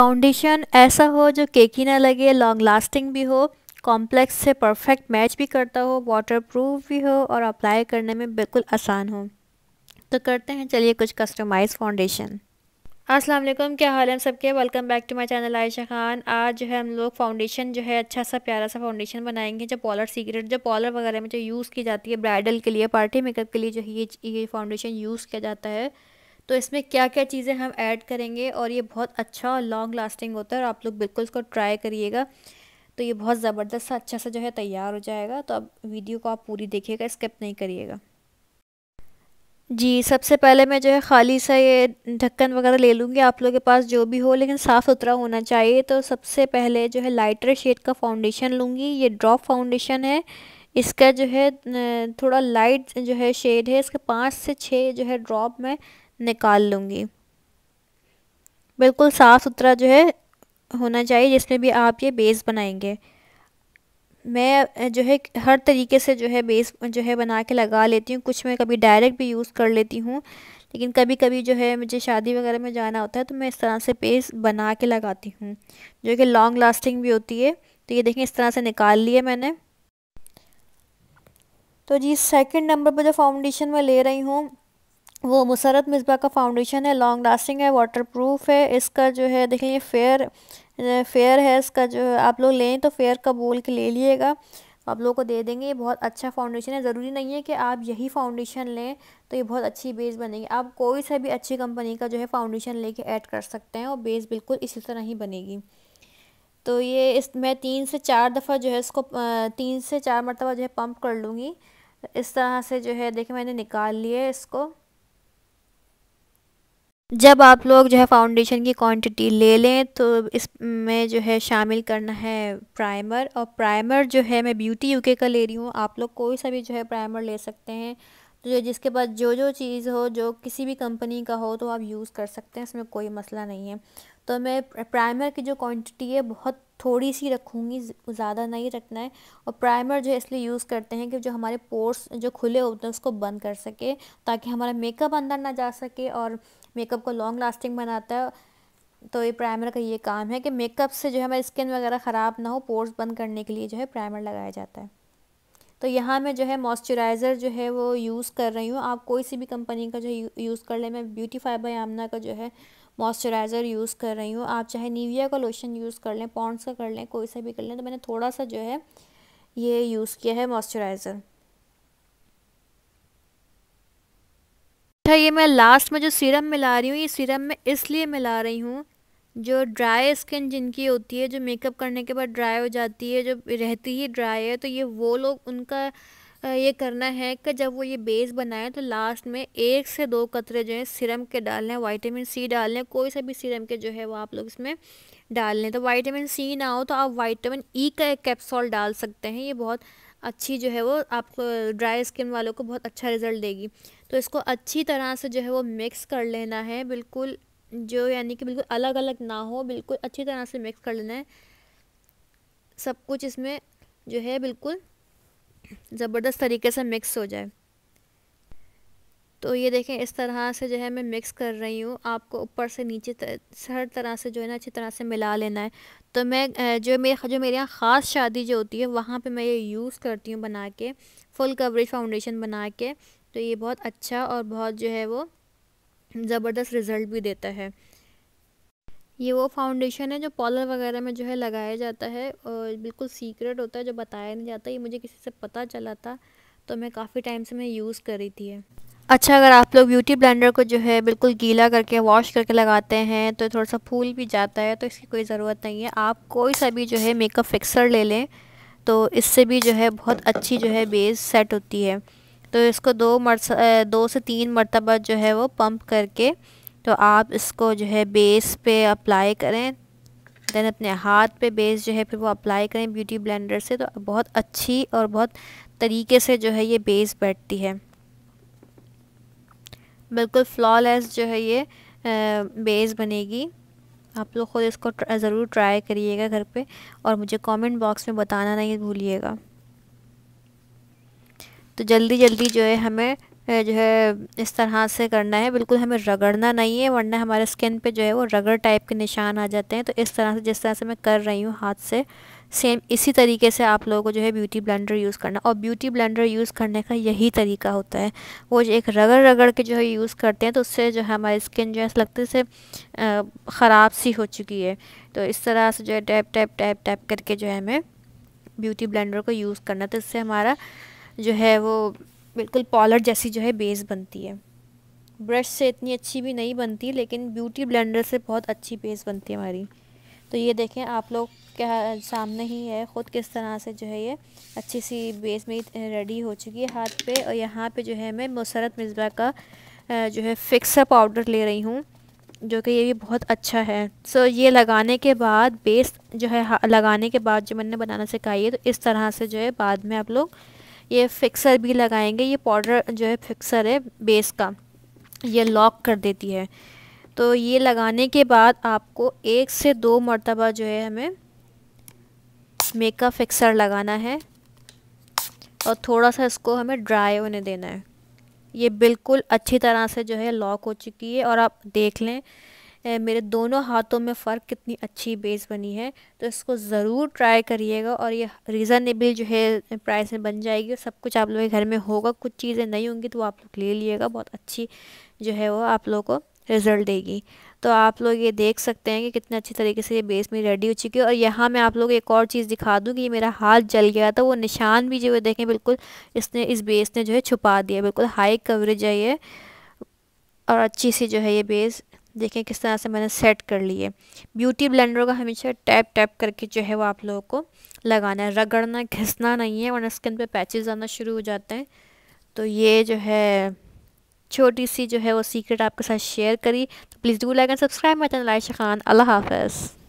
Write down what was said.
foundation ऐसा हो जो केकी ना लगे लॉन्ग लास्टिंग भी हो कॉम्प्लेक्स से परफेक्ट मैच भी करता हो वाटर प्रूफ भी हो और अप्लाई करने में बिल्कुल आसान हो तो करते हैं चलिए कुछ कस्टमाइज फाउंडेशन अस्सलाम वालेकुम क्या हाल है सबके welcome back to my channel Ayesha Khan आज जो है हम लोग फाउंडेशन जो है अच्छा सा प्यारा सा फाउंडेशन बनाएंगे जो पॉलर सीक्रेट जो पॉलर वगैरह में जो यूज़ की जाती है ब्राइडल के लिए पार्टी मेकअप के लिए जो ये ये फाउंडेशन यूज़ किया जाता है तो इसमें क्या क्या चीज़ें हम ऐड करेंगे और ये बहुत अच्छा और लॉन्ग लास्टिंग होता है और आप लोग बिल्कुल इसको ट्राई करिएगा तो ये बहुत ज़बरदस्त अच्छा सा जो है तैयार हो जाएगा तो अब वीडियो को आप पूरी देखिएगा स्किप नहीं करिएगा जी सबसे पहले मैं जो है खाली सा ये ढक्कन वगैरह ले लूँगी आप लोगों के पास जो भी हो लेकिन साफ़ सुथरा होना चाहिए तो सबसे पहले जो है लाइटर शेड का फाउंडेशन लूँगी ये ड्रॉप फाउंडेशन है इसका जो है थोड़ा लाइट जो है शेड है इसके पाँच से छः जो है ड्रॉप मैं निकाल लूँगी बिल्कुल साफ़ सुथरा जो है होना चाहिए जिसमें भी आप ये बेस बनाएंगे मैं जो है हर तरीके से जो है बेस जो है बना के लगा लेती हूँ कुछ मैं कभी डायरेक्ट भी यूज़ कर लेती हूँ लेकिन कभी कभी जो है मुझे शादी वगैरह में जाना होता है तो मैं इस तरह से बेस बना के लगाती हूँ जो कि लॉन्ग लास्टिंग भी होती है तो ये देखें इस तरह से निकाल लिए मैंने तो जी सेकंड नंबर पर जो फाउंडेशन मैं ले रही हूँ वो मुसरत मिसबा का फाउंडेशन है लॉन्ग लास्टिंग है वाटर प्रूफ है इसका जो है देखिए ये फेयर फेयर है इसका जो है आप लोग लें तो फेयर का बोल के ले लीजिएगा आप लोगों को दे देंगे ये बहुत अच्छा फाउंडेशन है ज़रूरी नहीं है कि आप यही फाउंडेशन लें तो ये बहुत अच्छी बेस बनेगी आप कोई सा भी अच्छी कंपनी का जो है फाउंडेशन लेके ऐड कर सकते हैं और बेस बिल्कुल इसी तरह ही बनेगी तो ये इस मैं तीन से चार दफ़ा जो है इसको तीन से चार मरतबा जो है पम्प कर लूँगी इस तरह से जो है देखिए मैंने निकाल है इसको जब आप लोग जो है फाउंडेशन की क्वांटिटी ले लें तो इसमें जो है शामिल करना है प्राइमर और प्राइमर जो है मैं ब्यूटी यूके का ले रही हूँ आप लोग कोई सा भी जो है प्राइमर ले सकते हैं तो जो जिसके पास जो जो चीज़ हो जो किसी भी कंपनी का हो तो आप यूज़ कर सकते हैं इसमें कोई मसला नहीं है तो मैं प्राइमर की जो क्वांटिटी है बहुत थोड़ी सी रखूँगी ज़्यादा नहीं रखना है और प्राइमर जो है इसलिए यूज़ करते हैं कि जो हमारे पोर्स जो खुले होते हैं उसको बंद कर सके ताकि हमारा मेकअप अंदर ना जा सके और मेकअप को लॉन्ग लास्टिंग बनाता है तो ये प्राइमर का ये काम है कि मेकअप से जो है हमारी स्किन वगैरह ख़राब ना हो पोर्स बंद करने के लिए जो है प्राइमर लगाया जाता है तो यहाँ मैं जो है मॉइस्चराइज़र जो है वो यूज़ कर रही हूँ आप कोई सी भी कंपनी का जो यूज़ कर ले मैं ब्यूटी फाइबर आमना का जो है मॉइस्चराइज़र यूज़ कर रही हूँ आप चाहे नीविया का लोशन यूज़ कर लें पॉन्ड्स का कर लें कोई सा भी कर लें तो मैंने थोड़ा सा जो है ये यूज़ किया है मॉइस्चराइज़र अच्छा ये मैं लास्ट में जो सीरम मिला रही हूँ ये सीरम मैं इसलिए मिला रही हूँ जो ड्राई स्किन जिनकी होती है जो मेकअप करने के बाद ड्राई हो जाती है जो रहती ही ड्राई है तो ये वो लोग उनका ये करना है कि जब वो ये बेस बनाएं तो लास्ट में एक से दो कतरे जो हैं सिरम के डाल लें वाइटामिन सी डाल लें कोई सा भी सिरम के जो है वो आप लोग इसमें डाल लें तो वाइटामिन सी ना हो तो आप वाइटामिन ई e का एक कैप्सूल डाल सकते हैं ये बहुत अच्छी जो है वो आपको ड्राई स्किन वालों को बहुत अच्छा रिज़ल्ट देगी तो इसको अच्छी तरह से जो है वो मिक्स कर लेना है बिल्कुल जो यानी कि बिल्कुल अलग अलग ना हो बिल्कुल अच्छी तरह से मिक्स कर लेना है सब कुछ इसमें जो है बिल्कुल ज़बरदस्त तरीके से मिक्स हो जाए तो ये देखें इस तरह से जो है मैं मिक्स कर रही हूँ आपको ऊपर से नीचे तर, हर तरह से जो है ना अच्छी तरह से मिला लेना है तो मैं जो मेरे जो मेरे यहाँ ख़ास शादी जो होती है वहाँ पे मैं ये यूज़ करती हूँ बना के फुल कवरेज फाउंडेशन बना के तो ये बहुत अच्छा और बहुत जो है वो ज़बरदस्त रिज़ल्ट भी देता है ये वो फाउंडेशन है जो पॉलर वगैरह में जो है लगाया जाता है और बिल्कुल सीक्रेट होता है जो बताया नहीं जाता ये मुझे किसी से पता चला था तो मैं काफ़ी टाइम से मैं यूज़ कर रही थी अच्छा अगर आप लोग ब्यूटी ब्लेंडर को जो है बिल्कुल गीला करके वॉश करके लगाते हैं तो थोड़ा सा फूल भी जाता है तो इसकी कोई ज़रूरत नहीं है आप कोई सा भी जो है मेकअप फिक्सर ले लें तो इससे भी जो है बहुत अच्छी जो है बेस सेट होती है तो इसको दो मर दो से तीन मरतबा जो है वो पंप करके तो आप इसको जो है बेस पे अप्लाई करें देन अपने हाथ पे बेस जो है फिर वो अप्लाई करें ब्यूटी ब्लेंडर से तो बहुत अच्छी और बहुत तरीके से जो है ये बेस बैठती है बिल्कुल फ्लॉलेस जो है ये बेस बनेगी आप लोग ख़ुद इसको ज़रूर ट्राई करिएगा घर पे और मुझे कमेंट बॉक्स में बताना नहीं भूलिएगा तो जल्दी जल्दी जो है हमें जो है इस तरह से करना है बिल्कुल हमें रगड़ना नहीं है वरना हमारे स्किन पे जो है वो रगड़ टाइप के निशान आ जाते हैं तो इस तरह से जिस तरह से मैं कर रही हूँ हाथ से सेम इसी तरीके से आप लोगों को जो है ब्यूटी ब्लेंडर यूज़ करना और ब्यूटी ब्लेंडर यूज़ करने का यही तरीका होता है वो जो एक रगड़ रगड़ के जो है यूज़ करते हैं तो उससे जो है हमारी स्किन जो है लगते से ख़राब सी हो चुकी है तो इस तरह से जो है टैप टैप टैप टैप करके जो है हमें ब्यूटी ब्लेंडर को यूज़ करना तो इससे हमारा जो है वो बिल्कुल पॉलर जैसी जो है बेस बनती है ब्रश से इतनी अच्छी भी नहीं बनती लेकिन ब्यूटी ब्लेंडर से बहुत अच्छी बेस बनती है हमारी तो ये देखें आप लोग क्या सामने ही है ख़ुद किस तरह से जो है ये अच्छी सी बेस में रेडी हो चुकी है हाथ पे और यहाँ पे जो है मैं मुसरत मिसबा का जो है फिक्सर पाउडर ले रही हूँ जो कि ये भी बहुत अच्छा है सो ये लगाने के बाद बेस जो है लगाने के बाद जो मैंने बनाना सिखाई है तो इस तरह से जो है बाद में आप लोग ये फिक्सर भी लगाएंगे ये पाउडर जो है फिक्सर है बेस का ये लॉक कर देती है तो ये लगाने के बाद आपको एक से दो मरतबा जो है हमें मेकअप फिक्सर लगाना है और थोड़ा सा इसको हमें ड्राई होने देना है ये बिल्कुल अच्छी तरह से जो है लॉक हो चुकी है और आप देख लें मेरे दोनों हाथों में फ़र्क कितनी अच्छी बेस बनी है तो इसको ज़रूर ट्राई करिएगा और ये रीज़नेबल जो है प्राइस में बन जाएगी सब कुछ आप लोगों के घर में होगा कुछ चीज़ें नहीं होंगी तो आप लोग ले लीजिएगा बहुत अच्छी जो है वो आप लोगों को रिज़ल्ट देगी तो आप लोग ये देख सकते हैं कि कितने अच्छे तरीके से ये बेस मेरी रेडी हो चुकी है और यहाँ मैं आप लोग एक और चीज़ दिखा दूँ कि ये मेरा हाथ जल गया था वो निशान भी जो है देखें बिल्कुल इसने इस बेस ने जो है छुपा दिया बिल्कुल हाई कवरेज है ये और अच्छी सी जो है ये बेस देखें किस तरह से मैंने सेट कर लिए ब्यूटी ब्लेंडर का हमेशा टैप टैप करके जो है वो आप लोगों को लगाना है रगड़ना घिसना नहीं है वरना स्किन पे पैचेस आना शुरू हो जाते हैं तो ये जो है छोटी सी जो है वो सीक्रेट आपके साथ शेयर करी तो please do like and subscribe my channel Ayesha Khan Allah half